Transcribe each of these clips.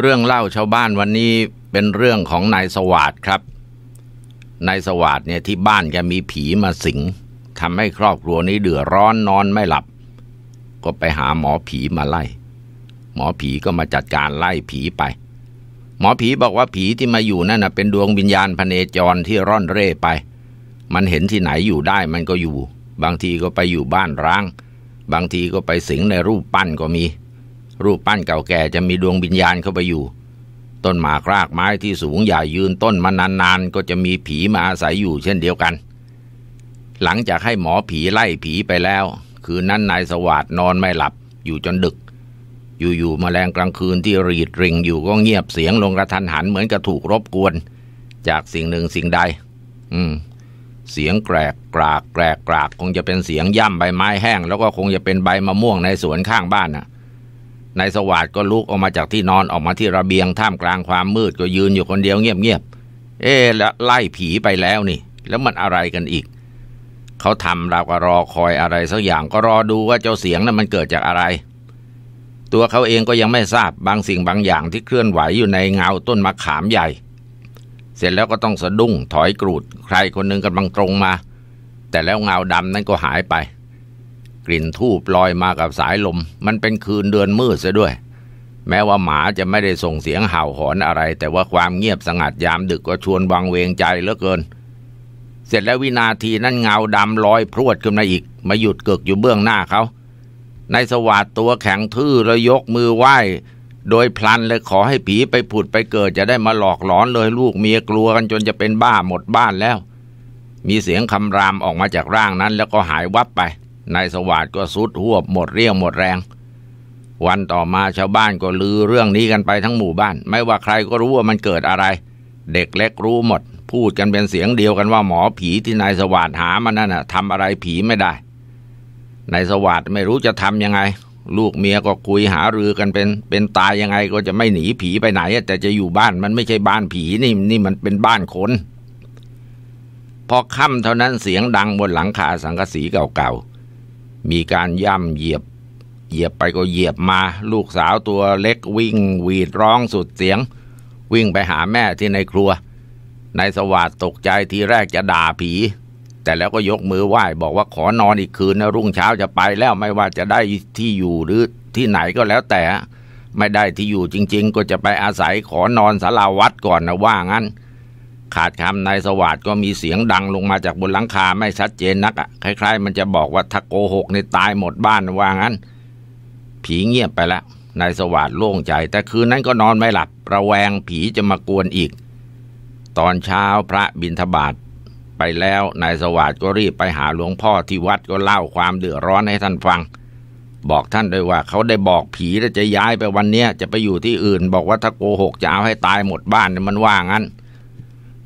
เรื่องเล่าชาวบ้านวันนี้เป็นเรื่องของนายสวัสดครับ นายสวัสดเนี่ยที่บ้านแกมีผีมาสิงทำให้ครอบครัวนี้เดือดร้อนนอนไม่หลับ ก็ไปหาหมอผีมาไล่ หมอผีก็มาจัดการไล่ผีไป หมอผีบอกว่าผีที่มาอยู่นั่นเป็นดวงวิญญาณพเนจรที่ร่อนเร่ไป มันเห็นที่ไหนอยู่ได้มันก็อยู่ บางทีก็ไปอยู่บ้านร้าง บางทีก็ไปสิงในรูปปั้นก็มีรูปปั้นเก่าแก่จะมีดวงวิญญาณเข้าไปอยู่ ต้นหมากรากไม้ที่สูงใหญ่ยืนต้นมานานๆ ก็จะมีผีมาอาศัยอยู่เช่นเดียวกัน หลังจากให้หมอผีไล่ผีไปแล้ว คืนนั้นนายสวัสดนอนไม่หลับ อยู่จนดึก อยู่ๆมแมลงกลางคืนที่รีดริงอยู่ก็เงียบเสียงลงกระทันหันเหมือนกับถูกรบกวน จากสิ่งหนึ่งสิ่งใดอืม เสียงแกรกกรากแกรกกรากคงจะเป็นเสียงย่ำใบไม้แห้ง แล้วก็คงจะเป็นใบมะม่วงในสวนข้างบ้านน่ะนายสวัสด์ก็ลุกออกมาจากที่นอนออกมาที่ระเบียงท่ามกลางความมืดก็ยืนอยู่คนเดียวเงียบๆ เอ๊แล้วไล่ผีไปแล้วนี่ แล้วมันอะไรกันอีกเขาทำเราก็รอคอยอะไรสักอย่างก็รอดูว่าเจ้าเสียงนั้นมันเกิดจากอะไร ตัวเขาเองก็ยังไม่ทราบบางสิ่งบางอย่างที่เคลื่อนไหวอยู่ในเงาต้นมะขามใหญ่ เสร็จแล้วก็ต้องสะดุ้งถอยกรูดใครคนหนึ่งกำลังตรงมา แต่แล้วเงาดำนั้นก็หายไปกลิ่นทูบลอยมากับสายลม มันเป็นคืนเดือนมืดซะด้วย แม้ว่าหมาจะไม่ได้ส่งเสียงเห่าหอนอะไร แต่ว่าความเงียบสงัดยามดึกก็ชวนวังเวงใจเหลือเกิน เสร็จแล้ววินาทีนั้นเงาดำลอยพรวดขึ้นมาอีก มาหยุดเกิกอยู่เบื้องหน้าเขา นายสวัสดตัวแข็งทื่อระยกมือไหว้ โดยพลันเลยขอให้ผีไปผุดไปเกิดจะได้มาหลอกหลอนเลยลูกเมียกลัวกันจนจะเป็นบ้าหมดบ้านแล้ว มีเสียงคำรามออกมาจากร่างนั้น แล้วก็หายวับไปนายสวัสด์ก็สุดหวบหมดเรี่ยวหมดแรง วันต่อมาชาวบ้านก็ลือเรื่องนี้กันไปทั้งหมู่บ้าน ไม่ว่าใครก็รู้ว่ามันเกิดอะไร เด็กเล็กรู้หมด พูดกันเป็นเสียงเดียวกันว่าหมอผีที่นายสวัสด์หามันนั่นน่ะทำอะไรผีไม่ได้นายสวัสด์ไม่รู้จะทำยังไง ลูกเมียก็คุยหารือกันเป็น เป็นตายยังไงก็จะไม่หนีผีไปไหนแต่จะอยู่บ้าน มันไม่ใช่บ้านผีนี่นี่มันเป็นบ้านคนพอค่ำเท่านั้นเสียงดังบนหลังคาสังกะสีเก่าๆมีการย่ำเหยียบ เหยียบไปก็เหยียบมา ลูกสาวตัวเล็กวิ่งวีดร้องสุดเสียง วิ่งไปหาแม่ที่ในครัวนายสวัสดตกใจทีแรกจะด่าผี แต่แล้วก็ยกมือไหว้บอกว่าขอนอนอีกคืนนะรุ่งเช้าจะไปแล้วไม่ว่าจะได้ที่อยู่หรือที่ไหนก็แล้วแต่ไม่ได้ที่อยู่จริงๆ ก็จะไปอาศัยขอนอนสาราวัดก่อนนะว่างั้นขาดคำนายสวัสด์ก็มีเสียงดังลงมาจากบนหลังคาไม่ชัดเจนนักอ่ะ คล้ายๆมันจะบอกว่าถ้าโกหกในตายหมดบ้านว่างั้น ผีเงียบไปแล้วนายสวัสด์โล่งใจ แต่คืนนั้นก็นอนไม่หลับระแวงผีจะมากวนอีก ตอนเช้าพระบินทบาทไปแล้วนายสวัสด์ก็รีบไปหาหลวงพ่อที่วัดก็เล่าความเดือดร้อนให้ท่านฟัง บอกท่านด้วยว่า เขาได้บอกผีแล้วจะย้ายไปวันเนี้ยจะไปอยู่ที่อื่น บอกว่าถ้าโกหกจะเอาให้ตายหมดบ้านมันว่างั้น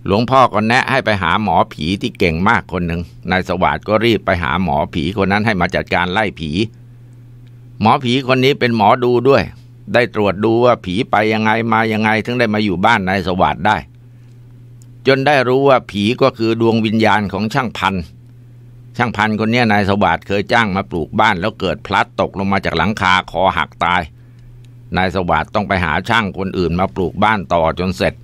หลวงพ่อก็แนะให้ไปหาหมอผีที่เก่งมากคนหนึ่งนายสวัสด์ก็รีบไปหาหมอผีคนนั้นให้มาจัดการไล่ผี หมอผีคนนี้เป็นหมอดูด้วย ได้ตรวจดูว่าผีไปยังไงมายังไงถึงได้มาอยู่บ้านนายสวัสด์ได้จนได้รู้ว่าผีก็คือดวงวิญญาณของช่างพันช่างพันคนนี้นายสวัสด์เคยจ้างมาปลูกบ้าน แล้วเกิดพลัดตกลงมาจากหลังคาคอหักตายนายสวัสด์ต้องไปหาช่างคนอื่นมาปลูกบ้านต่อจนเสร็จ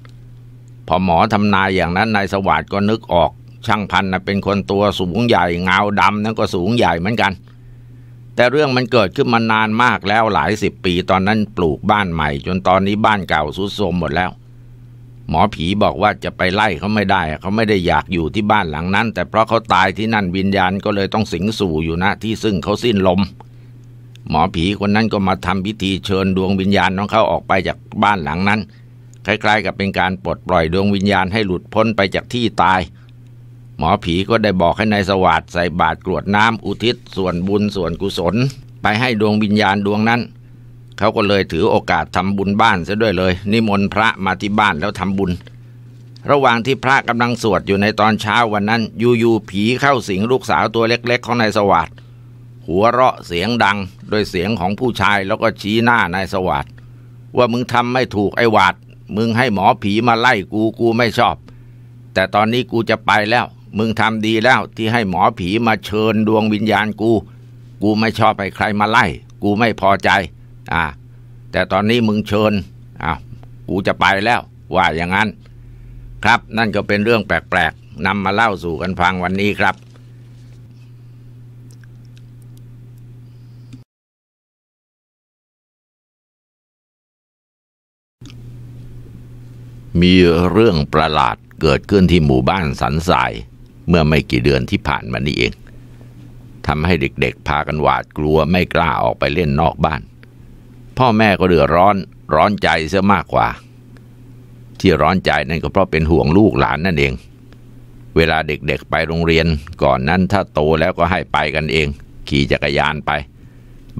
พอหมอทำนายอย่างนั้นนายสวัสด์ก็นึกออก ช่างพันนะเป็นคนตัวสูงใหญ่เงาดำนั่นก็สูงใหญ่เหมือนกัน แต่เรื่องมันเกิดขึ้นมานานมากแล้วหลายสิบปีตอนนั้นปลูกบ้านใหม่ จนตอนนี้บ้านเก่าสุดโทรมหมดแล้ว หมอผีบอกว่าจะไปไล่เขาไม่ได้เขาไม่ได้อยากอยู่ที่บ้านหลังนั้น แต่เพราะเขาตายที่นั่นวิญญาณก็เลยต้องสิงสู่อยู่นะที่ซึ่งเขาสิ้นลม หมอผีคนนั้นก็มาทำพิธีเชิญดวงวิญญาณของเขาออกไปจากบ้านหลังนั้นคล้ายๆกับเป็นการปลดปล่อยดวงวิญญาณให้หลุดพ้นไปจากที่ตาย หมอผีก็ได้บอกให้ในายสวัสดใส่บาตรกรวดน้ำอุทิศส่วนบุญส่วนกุศล ไปให้ดวงวิญญาณดวงนั้น เขาก็เลยถือโอกาสทำบุญบ้านซะด้วยเลย นิมนต์พระมาที่บ้านแล้วทำบุญ ระหว่างที่พระกำลังสวดอยู่ในตอนเช้าวันนั้นอยู่ๆผีเข้าสิงลูกสาวตัวเล็กๆของนายสวัสด หัวเราะเสียงดังโดยเสียงของผู้ชายแล้วก็ชี้หน้านายสวัสดว่ามึงทำไม่ถูกไอ้วาดมึงให้หมอผีมาไล่ กูกูไม่ชอบ แต่ตอนนี้กูจะไปแล้ว มึงทำดีแล้ว ที่ให้หมอผีมาเชิญดวงวิญญาณกู กูไม่ชอบไปใครมาไล่ กูไม่พอใจ อ่า แต่ตอนนี้มึงเชิญอ่ากูจะไปแล้ว ว่าอย่างนั้น ครับนั่นก็เป็นเรื่องแปลกๆนำมาเล่าสู่กันฟังวันนี้ครับมีเรื่องประหลาดเกิดขึ้นที่หมู่บ้านสันสาย เมื่อไม่กี่เดือนที่ผ่านมานี่เองทำให้เด็กๆ พากันหวาดกลัวไม่กล้าออกไปเล่นนอกบ้าน พ่อแม่ก็เดือดร้อน ร้อนใจเสียมากกว่า ที่ร้อนใจนั่นก็เพราะเป็นห่วงลูกหลานนั่นเอง เวลาเด็กๆไปโรงเรียน ก่อนนั้นถ้าโตแล้วก็ให้ไปกันเอง ขี่จักรยานไป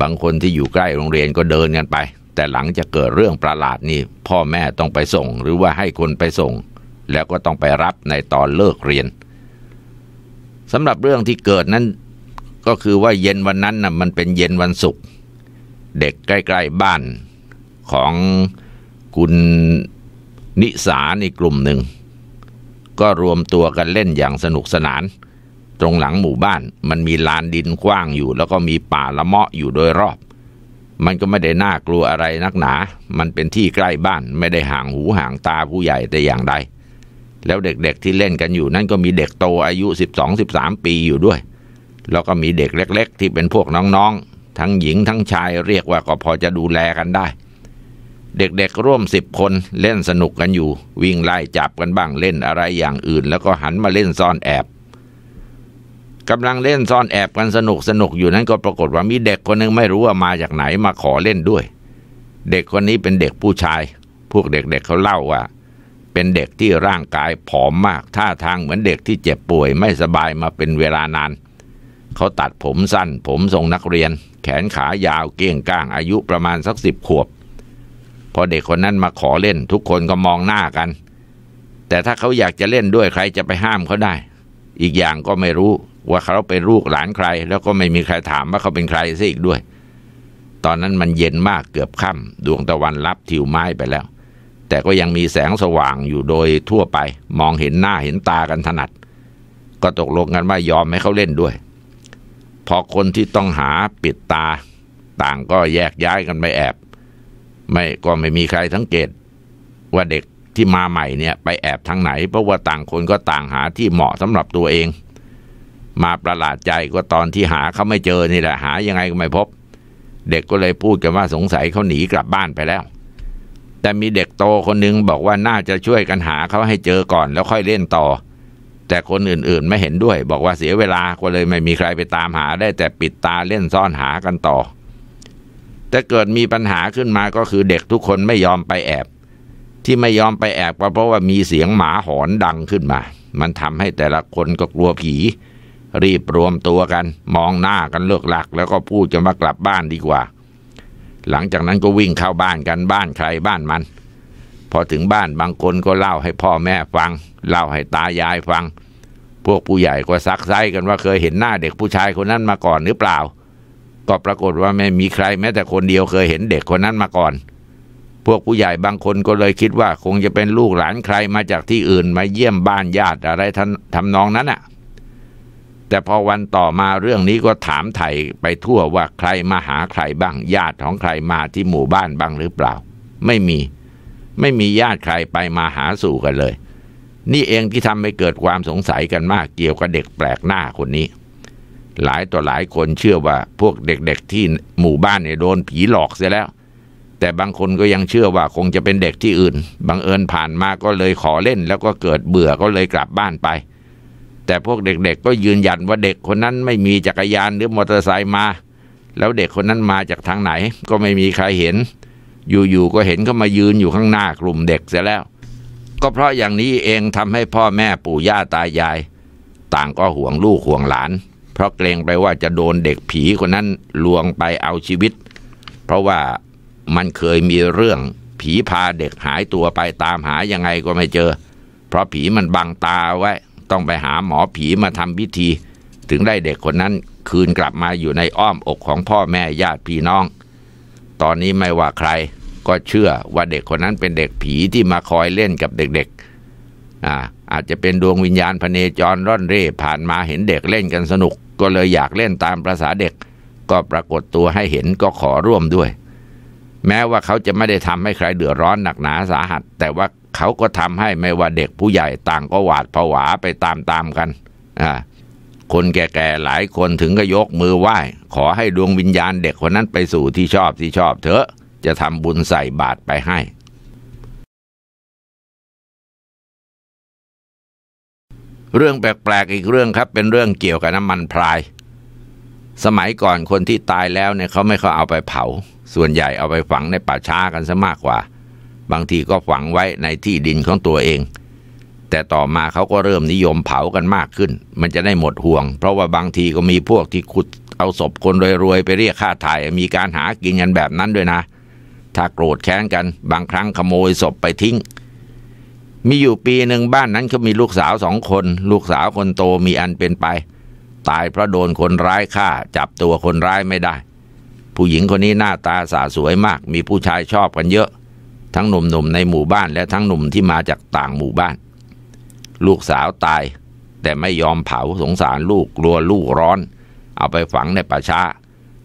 บางคนที่อยู่ใกล้โรงเรียนก็เดินกันไปแต่หลังจะเกิดเรื่องประหลาดนี่พ่อแม่ต้องไปส่งหรือว่าให้คนไปส่ง แล้วก็ต้องไปรับในตอนเลิกเรียนสำหรับเรื่องที่เกิดนั้นก็คือว่าเย็นวันนั้นนะ่ะมันเป็นเย็นวันศุกร์เด็กใกล้ๆบ้านของคุณนิสาในกลุ่มหนึ่ง ก็รวมตัวกันเล่นอย่างสนุกสนาน ตรงหลังหมู่บ้านมันมีลานดินกว้างอยู่ แล้วก็มีป่าละเมาะอยู่โดยรอบมันก็ไม่ได้น่ากลัวอะไรนักหนา มันเป็นที่ใกล้บ้านไม่ได้ห่างหูห่างตาผู้ใหญ่แต่อย่างใด แล้วเด็กๆที่เล่นกันอยู่นั่นก็มีเด็กโตอายุ 12-13 ปีอยู่ด้วย แล้วก็มีเด็กเล็กๆที่เป็นพวกน้องๆ ทั้งหญิงทั้งชายเรียกว่าก็ พอจะดูแลกันได้ เด็กๆร่วมสิบคนเล่นสนุกกันอยู่วิ่งไล่จับกันบ้างเล่นอะไรอย่างอื่น แล้วก็หันมาเล่นซ่อนแอบกำลังเล่นซ่อนแอบกันสนุกสนุกอยู่นั้นก็ปรากฏว่ามีเด็กคนนึงไม่รู้ว่ามาจากไหนมาขอเล่นด้วย เด็กคนนี้เป็นเด็กผู้ชาย พวกเด็กๆเเขาเล่าว่าเป็นเด็กที่ร่างกายผอมมากท่าทางเหมือนเด็กที่เจ็บป่วยไม่สบายมาเป็นเวลานานเขาตัดผมสั้น ผมทรงนักเรียน แขนขายาวเก้งก้างอายุประมาณสักสิบขวบ พอเด็กคนนั้นมาขอเล่น ทุกคนก็มองหน้ากัน แต่ถ้าเขาอยากจะเล่นด้วยใครจะไปห้ามเขาได้อีกอย่างก็ไม่รู้ว่าเขาเป็นลูกหลานใคร แล้วก็ไม่มีใครถามว่าเขาเป็นใครซะอีกด้วย ตอนนั้นมันเย็นมากเกือบค่ำดวงตะวันลับทิวไม้ไปแล้ว แต่ก็ยังมีแสงสว่างอยู่โดยทั่วไปมองเห็นหน้าเห็นตากันถนัด ก็ตกลงกันว่ายอมให้เขาเล่นด้วยพอคนที่ต้องหาปิดตา ต่างก็แยกย้ายกันไปแอบ ไม่ก็ไม่มีใครสังเกต ว่าเด็กที่มาใหม่เนี่ยไปแอบทางไหน เพราะว่าต่างคนก็ต่างหาที่เหมาะสำหรับตัวเอง มาประหลาดใจก็ตอนที่หาเขาไม่เจอนี่แหละหายังไงก็ไม่พบ เด็กก็เลยพูดกันว่าสงสัยเขาหนีกลับบ้านไปแล้ว แต่มีเด็กโตคนนึงบอกว่าน่าจะช่วยกันหาเขาให้เจอก่อนแล้วค่อยเล่นต่อ แต่คนอื่นๆไม่เห็นด้วย บอกว่าเสียเวลาก็เลยไม่มีใครไปตามหาได้แต่ปิดตาเล่นซ่อนหากันต่อ แต่เกิดมีปัญหาขึ้นมาก็คือเด็กทุกคนไม่ยอมไปแอบที่ไม่ยอมไปแอบก็เพราะว่ามีเสียงหมาหอนดังขึ้นมา มันทำให้แต่ละคนก็กลัวผีรีบรวมตัวกัน มองหน้ากันเลือกหลัก แล้วก็พูดจะมากลับบ้านดีกว่า หลังจากนั้นก็วิ่งเข้าบ้านกันบ้านใครบ้านมัน พอถึงบ้านบางคนก็เล่าให้พ่อแม่ฟัง เล่าให้ตายายฟัง พวกผู้ใหญ่ก็ซักไซกันว่าเคยเห็นหน้าเด็กผู้ชายคนนั้นมาก่อนหรือเปล่า ก็ปรากฏว่าไม่มีใคร แม้แต่คนเดียวเคยเห็นเด็กคนนั้นมาก่อนพวกผู้ใหญ่บางคนก็เลยคิดว่าคงจะเป็นลูกหลานใครมาจากที่อื่นมาเยี่ยมบ้านญาติอะไรทำนองนั้นอะ่ะ แต่พอวันต่อมาเรื่องนี้ก็ถามไถ่ไปทั่วว่าใครมาหาใครบ้าง ญาติของใครมาที่หมู่บ้านบ้างหรือเปล่า ไม่มี ไม่มีญาติใครไปมาหาสู่กันเลย นี่เองที่ทำให้เกิดความสงสัยกันมากเกี่ยวกับเด็กแปลกหน้าคนนี้ หลายต่อหลายคนเชื่อว่าพวกเด็กๆที่หมู่บ้านเนี่ยโดนผีหลอกเสียแล้วแต่บางคนก็ยังเชื่อว่าคงจะเป็นเด็กที่อื่นบังเอิญผ่านมาก็เลยขอเล่นแล้วก็เกิดเบื่อก็เลยกลับบ้านไป แต่พวกเด็กๆก็ยืนยันว่าเด็กคนนั้นไม่มีจักรยานหรือมอเตอร์ไซค์มา แล้วเด็กคนนั้นมาจากทางไหนก็ไม่มีใครเห็น อยู่ๆก็เห็นเขามายืนอยู่ข้างหน้ากลุ่มเด็กเสียแล้ว ก็เพราะอย่างนี้เองทำให้พ่อแม่ปู่ย่าตายาย ต่างก็ห่วงลูกห่วงหลาน เพราะเกรงไปว่าจะโดนเด็กผีคนนั้นลวงไปเอาชีวิต เพราะว่ามันเคยมีเรื่องผีพาเด็กหายตัวไปตามหายังไงก็ไม่เจอ เพราะผีมันบังตาไว้ ต้องไปหาหมอผีมาทำพิธี ถึงได้เด็กคนนั้นคืนกลับมาอยู่ในอ้อมอกของพ่อแม่ญาติพี่น้อง ตอนนี้ไม่ว่าใครก็เชื่อว่าเด็กคนนั้นเป็นเด็กผีที่มาคอยเล่นกับเด็กๆอ่าอาจจะเป็นดวงวิญญาณพเนจรร่อนเร่ผ่านมาเห็นเด็กเล่นกันสนุก ก็เลยอยากเล่นตามประษาเด็ก ก็ปรากฏตัวให้เห็นก็ขอร่วมด้วยแม้ว่าเขาจะไม่ได้ทำให้ใครเดือดร้อนหนักหนาสาหัส แต่ว่าเขาก็ทำให้ไม่ว่าเด็กผู้ใหญ่ต่างก็หวาดผวาไปตามๆกันอ่าคนแก่ๆหลายคนถึงก็ยกมือไหว้ ขอให้ดวงวิญญาณเด็กคนนั้นไปสู่ที่ชอบที่ชอบเถอะจะทำบุญใส่บาตรไปให้ เรื่องแปลกๆอีกเรื่องครับ เป็นเรื่องเกี่ยวกับน้ำมันพราย สมัยก่อนคนที่ตายแล้วเนี่ยเขาไม่เขาเอาไปเผาส่วนใหญ่เอาไปฝังในป่าช้ากันซะมากกว่า บางทีก็ฝังไว้ในที่ดินของตัวเอง แต่ต่อมาเขาก็เริ่มนิยมเผากันมากขึ้น มันจะได้หมดห่วง เพราะว่าบางทีก็มีพวกที่ขุดเอาศพคนรวยๆไปเรียกค่าถ่าย มีการหากินกันแบบนั้นด้วยนะ ถ้าโกรธแค้นกัน บางครั้งขโมยศพไปทิ้ง มีอยู่ปีหนึ่งบ้านนั้นเขามีลูกสาวสองคน ลูกสาวคนโตมีอันเป็นไป ตายเพราะโดนคนร้ายฆ่า จับตัวคนร้ายไม่ได้ผู้หญิงคนนี้หน้าตาสาสวยมากมีผู้ชายชอบกันเยอะทั้งหนุ่มๆในหมู่บ้านและทั้งหนุ่มที่มาจากต่างหมู่บ้าน ลูกสาวตายแต่ไม่ยอมเผาสงสารลูกกลัวลูกร้อน เอาไปฝังในป่าช้า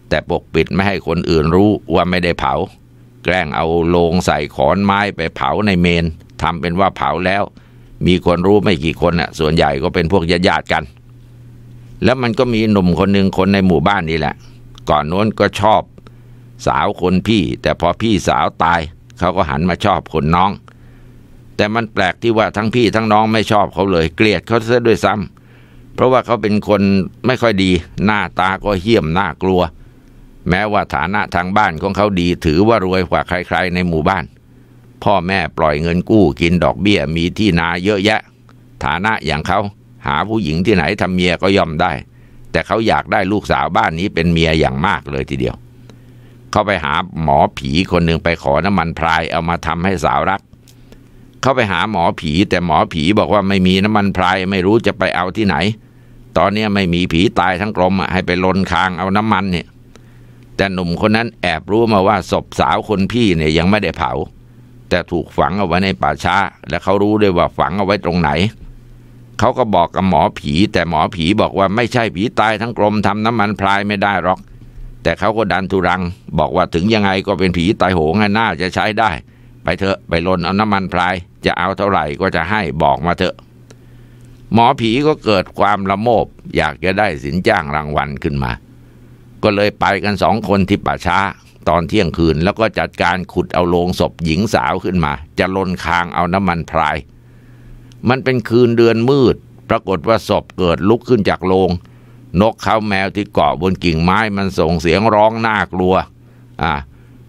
แต่ปกปิดไม่ให้คนอื่นรู้ว่าไม่ได้เผา แกล้งเอาโลงใส่ขอนไม้ไปเผาในเมนทำเป็นว่าเผาแล้ว มีคนรู้ไม่กี่คนน่ะ ส่วนใหญ่ก็เป็นพวกญาติๆกัน แล้วมันก็มีหนุ่มคนหนึ่งคนในหมู่บ้านนี่แหละก่อนโน้นก็ชอบสาวคนพี่ แต่พอพี่สาวตาย เขาก็หันมาชอบคนน้อง แต่มันแปลกที่ว่าทั้งพี่ทั้งน้องไม่ชอบเขาเลย เกลียดเขาซะด้วยซ้ำเพราะว่าเขาเป็นคนไม่ค่อยดี หน้าตาก็เหี้ยมน่ากลัว แม้ว่าฐานะทางบ้านของเขาดีถือว่ารวยกว่าใครๆในหมู่บ้าน พ่อแม่ปล่อยเงินกู้กินดอกเบี้ยมีที่นาเยอะแยะ ฐานะอย่างเขาหาผู้หญิงที่ไหนทำเมียก็ย่อมได้แต่เขาอยากได้ลูกสาวบ้านนี้เป็นเมียอย่างมากเลยทีเดียว เขาไปหาหมอผีคนหนึ่งไปขอน้ำมันพราย เอามาทำให้สาวรัก เขาไปหาหมอผีแต่หมอผีบอกว่าไม่มีน้ำมันพรายไม่รู้จะไปเอาที่ไหน ตอนนี้ไม่มีผีตายทั้งกรมให้ไปลนคางเอาน้ำมันเนี่ย แต่หนุ่มคนนั้นแอบรู้มาว่าศพสาวคนพี่เนี่ยยังไม่ได้เผา แต่ถูกฝังเอาไว้ในป่าช้าและเขารู้ด้วยว่าฝังเอาไว้ตรงไหนเขาก็บอกกับหมอผี แต่หมอผีบอกว่าไม่ใช่ผีตายทั้งกรมทำน้ำมันพลายไม่ได้หรอก แต่เขาก็ดันทุรังบอกว่าถึงยังไงก็เป็นผีตายโหงน่าจะใช้ได้ ไปเถอะไปลนเอาน้ำมันพลาย จะเอาเท่าไหร่ก็จะให้บอกมาเถอะ หมอผีก็เกิดความละโมบ อยากจะได้สินจ้างรางวัลขึ้นมา ก็เลยไปกันสองคนที่ป่าช้าตอนเที่ยงคืนแล้วก็จัดการขุดเอาโลงศพหญิงสาวขึ้นมา จะลนคางเอาน้ำมันพลายมันเป็นคืนเดือนมืด ปรากฏว่าศพเกิดลุกขึ้นจากโลง นกเขาแมวที่เกาะบนกิ่งไม้มันส่งเสียงร้องน่ากลัวอ่า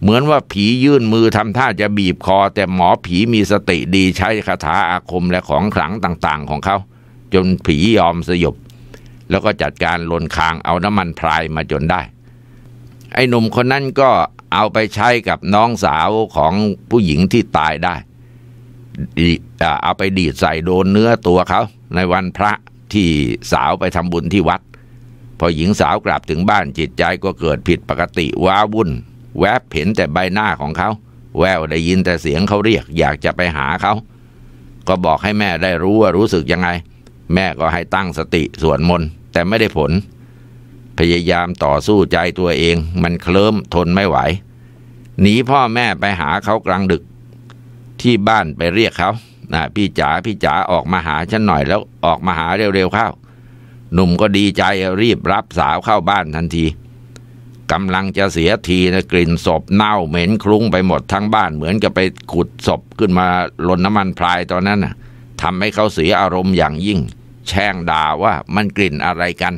เหมือนว่าผียื่นมือทำท่าจะบีบคอแต่หมอผีมีสติดีใช้คาถาอาคมและของขลังต่างๆของเขา จนผียอมสยบ แล้วก็จัดการลนคางเอาน้ำมันพรายมาจนได้ ไอ้หนุ่มคนนั้นก็เอาไปใช้กับน้องสาวของผู้หญิงที่ตายได้เอาไปดีดใส่โดนเนื้อตัวเขา ในวันพระที่สาวไปทำบุญที่วัด พอหญิงสาวกลับถึงบ้านจิตใจก็เกิดผิดปกติว้าวุ่นแวบเห็นแต่ใบหน้าของเขาแววได้ยินแต่เสียงเขาเรียก อยากจะไปหาเขา ก็บอกให้แม่ได้รู้ว่ารู้สึกยังไง แม่ก็ให้ตั้งสติสวดมนต์แต่ไม่ได้ผล พยายามต่อสู้ใจตัวเองมันเคลิ้มทนไม่ไหวหนีพ่อแม่ไปหาเขากลางดึกที่บ้านไปเรียกเขานะพี่จ๋าพี่จ๋าออกมาหาฉันหน่อย แล้วออกมาหาเร็วๆเข้า หนุ่มก็ดีใจรีบรับสาวเข้าบ้านทันทีกำลังจะเสียทีนะกลิ่นศพเน่าเหม็นคลุ้งไปหมดทั้งบ้านเหมือนกับไปขุดศพขึ้นมาลนน้ำมันพลายตอนนั้นน่ะทำให้เขาเสียอารมณ์อย่างยิ่ง แช่งด่าว่ามันกลิ่นอะไรกัน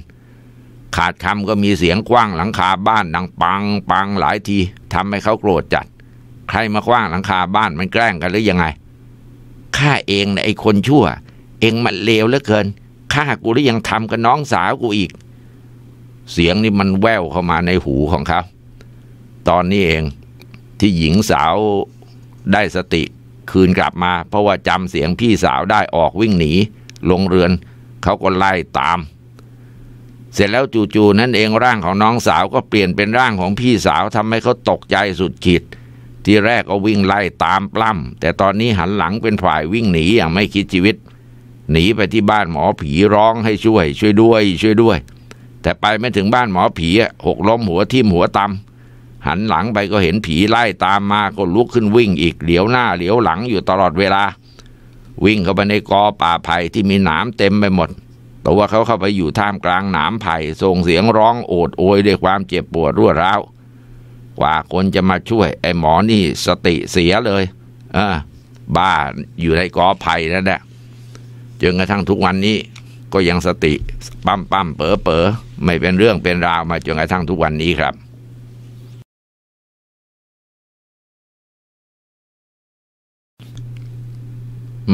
ขาดคำก็มีเสียงกว้างหลังคาบ้านดังปังปังหลายทีทำให้เขาโกรธจัดใครมาคว้างหลังคาบ้านมันแกล้งกันหรือยังไง ข้าเองนะไอ้คนชั่ว เองมันเลวเหลือเกิน ข้ากูหรือยังทำกับน้องสาวกูอีก เสียงนี่มันแววเข้ามาในหูของเขาตอนนี้เองที่หญิงสาวได้สติ คืนกลับมา เพราะว่าจำเสียงพี่สาวได้ออกวิ่งหนี ลงเรือนเขาก็ไล่ตาม เสร็จแล้วจู่ๆนั่นเองร่างของน้องสาวก็เปลี่ยนเป็นร่างของพี่สาวทำให้เขาตกใจสุดขีดที่แรกก็วิ่งไล่ตามปล้ำแต่ตอนนี้หันหลังเป็นฝ่ายวิ่งหนีอย่างไม่คิดชีวิต หนีไปที่บ้านหมอผีร้องให้ช่วยช่วยด้วยช่วยด้วย แต่ไปไม่ถึงบ้านหมอผี หกล้มหัวทิ่มหัวตำหันหลังไปก็เห็นผีไล่ตามมาก็ลุกขึ้นวิ่งอีก เหลียวหน้า เหลียวหลังอยู่ตลอดเวลา วิ่งเข้าไปในกอป่าไผ่ที่มีหนามเต็มไปหมดตัวเขาเข้าไปอยู่ท่ามกลางหนามไผ่ส่งเสียงร้องโอดโอยด้วยความเจ็บปวดรั่วร้าวกว่าคนจะมาช่วยไอ้หมอนี่สติเสียเลย เออ บ้าอยู่ในกอไผ่นั่นแหละจนกระทั่งทุกวันนี้ ก็ยังสติ ปั๊มปั๊มเป๋อเป๋อไม่เป็นเรื่องเป็นราวมาจนกระทั่งทุกวันนี้ครับ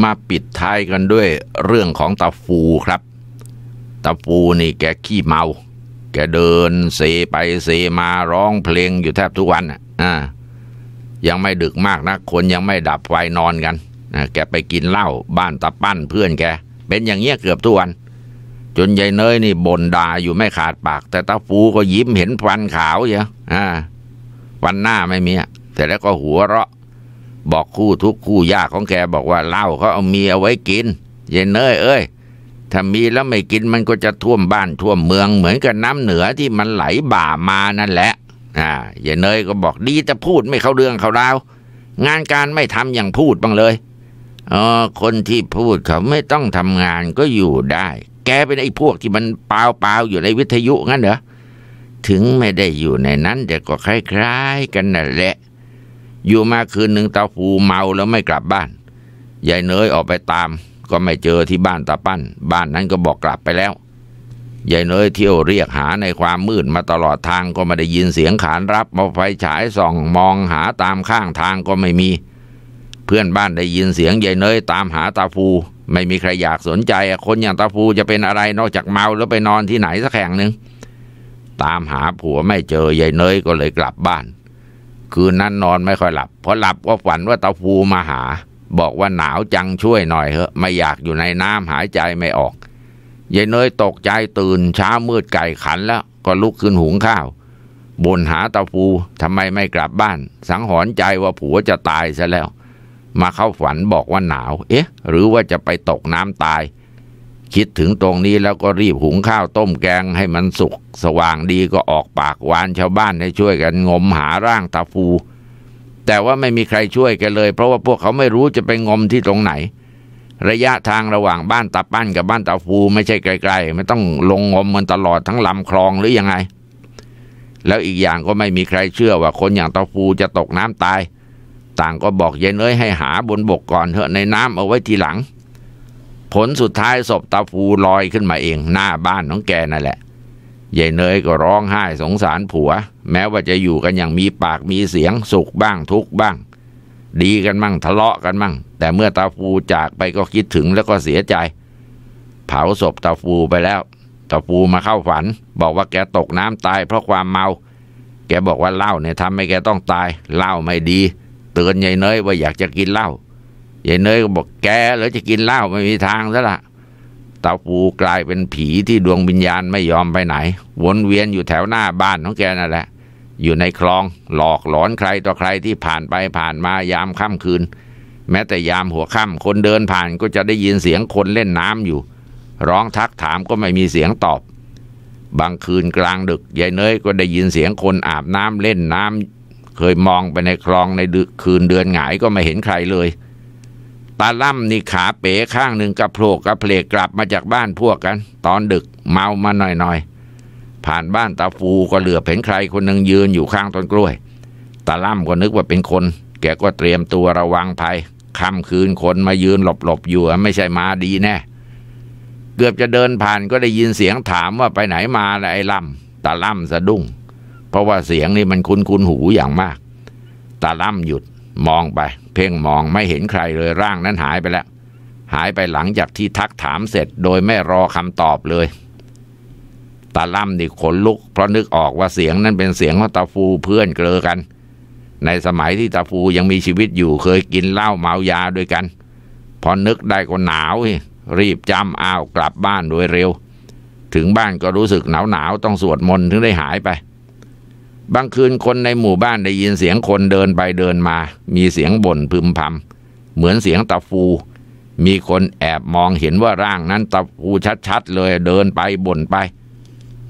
มาปิดท้ายกันด้วยเรื่องของตาฟูครับตาฟูนี่แกขี้เมาแกเดินเซไปเซมาร้องเพลงอยู่แทบทุกวันอ่ะยังไม่ดึกมากนะ คนยังไม่ดับไฟนอนกันแกไปกินเหล้าบ้านตาปั้นเพื่อนแก เป็นอย่างเงี้ยเกือบทุกวัน จนยายเนยนี่บ่นด่าอยู่ไม่ขาดปาก แต่ตาฟูก็ยิ้มเห็นฟันขาวเยอะอ่า วันหน้าไม่มีแต่แล้วก็หัวเราะ บอกคู่ทุกคู่ยากของแกบอกว่าเหล้าเขาเอาเมียไว้กินยายเนยเอ้ยถ้ามีแล้วไม่กินมันก็จะท่วมบ้านท่วมเมืองเหมือนกับน้ำเหนือที่มันไหลบ่ามานั่นแหละอ่าอย่าเนยก็บอกดีจะพูดไม่เข้าเรื่องเขาราวงานการไม่ทำอย่างพูดบ้างเลยเออ คนที่พูดเขาไม่ต้องทำงานก็อยู่ได้ แกเป็นไอ้พวกที่มันเปล่าเปล่าอยู่ในวิทยุงั้นเหรอถึงไม่ได้อยู่ในนั้นแต่ก็คล้ายๆกันนั่นแหละ อยู่มาคืนหนึ่งตาฟูเมาแล้วไม่กลับบ้านยายเนยออกไปตามก็ไม่เจอที่บ้านตาปั้น บ้านนั้นก็บอกกลับไปแล้ว ยายเนยเที่ยวเรียกหาในความมืดมาตลอดทางก็ไม่ได้ยินเสียงขานรับ มาไฟฉายส่องมองหาตามข้างทางก็ไม่มี เพื่อนบ้านได้ยินเสียงยายเนยตามหาตาฟูไม่มีใครอยากสนใจคนอย่างตาฟูจะเป็นอะไรนอกจากเมาแล้วไปนอนที่ไหนสักแห่งหนึ่ง ตามหาผัวไม่เจอยายเนยก็เลยกลับบ้าน คืนนั้นนอนไม่ค่อยหลับพอหลับก็ฝันว่าตาฟูมาหาบอกว่าหนาวจังช่วยหน่อยเถอะ ไม่อยากอยู่ในน้ำหายใจไม่ออกยายเนยตกใจตื่นเช้ามืดไก่ขันแล้วก็ลุกขึ้นหุงข้าวบ่นหาตาฟูทำไมไม่กลับบ้าน สังหรณ์ใจว่าผัวจะตายซะแล้ว มาเข้าฝันบอกว่าหนาว เอ๊ะ หรือว่าจะไปตกน้ำตาย คิดถึงตรงนี้แล้วก็รีบหุงข้าวต้มแกงให้มันสุก สว่างดีก็ออกปากวานชาวบ้านให้ช่วยกันงมหาร่างตาฟูแต่ว่าไม่มีใครช่วยกันเลย เพราะว่าพวกเขาไม่รู้จะไปงมที่ตรงไหน ระยะทางระหว่างบ้านตาปั้นกับบ้านตาฟู ไม่ใช่ไกลๆไม่ต้องลงงมมันตลอดทั้งลำคลองหรือยังไง แล้วอีกอย่างก็ไม่มีใครเชื่อว่าคนอย่างตาฟูจะตกน้ำตาย ต่างก็บอกเย็นเอ้ยให้หาบนบกก่อนเถอะในน้ำเอาไว้ทีหลัง ผลสุดท้ายศพตาฟูลอยขึ้นมาเอง หน้าบ้านน้องแกนั่นแหละยายเนยก็ร้องไห้สงสารผัว แม้ว่าจะอยู่กันอย่างมีปากมีเสียง สุขบ้างทุกบ้าง ดีกันมั่งทะเลาะกันมั่งแต่เมื่อตาฟูจากไปก็คิดถึงแล้วก็เสียใจ เผาศพตาฟูไปแล้ว ตาฟูมาเข้าฝัน บอกว่าแกตกน้ำตายเพราะความเมา แกบอกว่าเหล้าเนี่ยทำให้แกต้องตายเหล้าไม่ดี เตือนยายเนยว่าอยากจะกินเหล้ายายเนยก็บอกแกแล้วจะกินเหล้าไม่มีทางซะล่ะตาปูกลายเป็นผีที่ดวงวิญญาณไม่ยอมไปไหน วนเวียนอยู่แถวหน้าบ้านของแกนั่นแหละอยู่ในคลองหลอกหลอนใครต่อใครที่ผ่านไปผ่านมายามค่ำคืน แม้แต่ยามหัวค่ำคนเดินผ่านก็จะได้ยินเสียงคนเล่นน้ำอยู่ ร้องทักถามก็ไม่มีเสียงตอบ บางคืนกลางดึกยายเนยก็ได้ยินเสียงคนอาบน้ำเล่นน้ำเคยมองไปในคลองในดึกคืนเดือนหงายก็ไม่เห็นใครเลยตาล่ำนี่ขาเป๋ข้างหนึ่งกระโผลกกระเพลกกลับมาจากบ้านพวกกัน ตอนดึกเมามาหน่อยๆ ผ่านบ้านตาฟูก็เหลือเห็นใครคนหนึ่งยืนอยู่ข้างต้นกล้วย ตาล่ำก็นึกว่าเป็นคนแกก็เตรียมตัวระวังภัยค่ำคืนคนมายืนหลบๆ อยู่ ไม่ใช่มาดีแน่เกือบจะเดินผ่านก็ได้ยินเสียงถามว่าไปไหนมาละไอ้ล่ำตาล่ำสะดุ้งเพราะว่าเสียงนี่มันคุ้นคุ้นหูอย่างมากตาล่ำหยุดมองไปเพ่งมองไม่เห็นใครเลยร่างนั้นหายไปแล้วหายไปหลังจากที่ทักถามเสร็จโดยไม่รอคำตอบเลยตาล่ำนี่ขนลุกเพราะนึกออกว่าเสียงนั้นเป็นเสียงของตาฟูเพื่อนเกลอกัน ในสมัยที่ตาฟูยังมีชีวิตอยู่เคยกินเหล้าเมายาด้วยกัน พอนึกได้ก็หนาว รีบจำอ้าวกลับบ้านโดยเร็ว ถึงบ้านก็รู้สึกหนาวหนาวต้องสวดมนต์ถึงได้หายไปบางคืนคนในหมู่บ้านได้ยินเสียงคนเดินไปเดินมา มีเสียงบ่นพึมพำเหมือนเสียงตะฟู มีคนแอบมองเห็นว่าร่างนั้นตะฟูชัด ๆ เลยเดินไปบ่นไป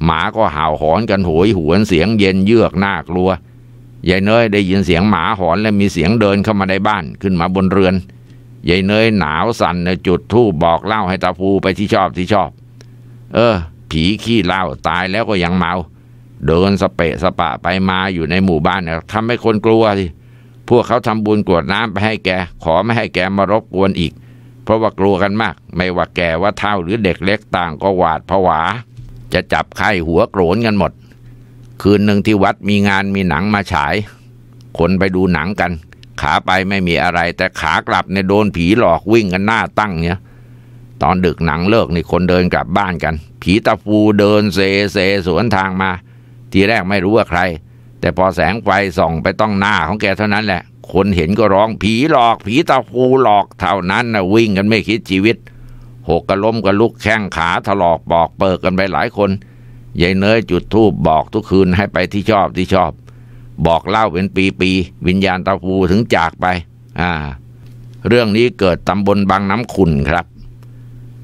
หมาก็ห่าวหอนกันโหยหวนเสียงเย็นเยือกน่ากลัวยายเนยได้ยินเสียงหมาหอนและมีเสียงเดินเข้ามาในบ้านขึ้นมาบนเรือนยายเนยหนาวสั่นในจุดทูบบอกเล่าให้ตาฟูไปที่ชอบที่ชอบ เออ ผีขี้เล่าตายแล้วก็ยังเมาเดินสเปะสปะไปมาอยู่ในหมู่บ้านเนี่ยทำให้คนกลัวสิพวกเขาทำบุญกวดน้ำไปให้แก ขอไม่ให้แกมารบกวนอีก เพราะว่ากลัวกันมาก ไม่ว่าแกว่าเท่าหรือเด็กเล็กต่างก็หวาดผวา จะจับไข้หัวโกรนกันหมด คืนหนึ่งที่วัดมีงานมีหนังมาฉาย คนไปดูหนังกัน ขาไปไม่มีอะไร แต่ขากลับในโดนผีหลอกวิ่งกันหน้าตั้งเนี่ยตอนดึกหนังเลิกนี่คนเดินกลับบ้านกัน ผีตะฟูเดินเซเซสวนทางมาทีแรกไม่รู้ว่าใคร แต่พอแสงไฟส่องไปต้องหน้าของแกเท่านั้นแหละ คนเห็นก็ร้องผีหลอก ผีตาฟูหลอกเท่านั้นนะวิ่งกันไม่คิดชีวิตหกกระล้มกระลุกแข้งขาถลอกบอกเปิกกันไปหลายคนยายเนยจุดทูบบอกทุกคืนให้ไปที่ชอบที่ชอบ บอกเล่าเป็นปีๆวิญญาณตาฟูถึงจากไป อ่า เรื่องนี้เกิดตำบลบางน้ำขุนครับ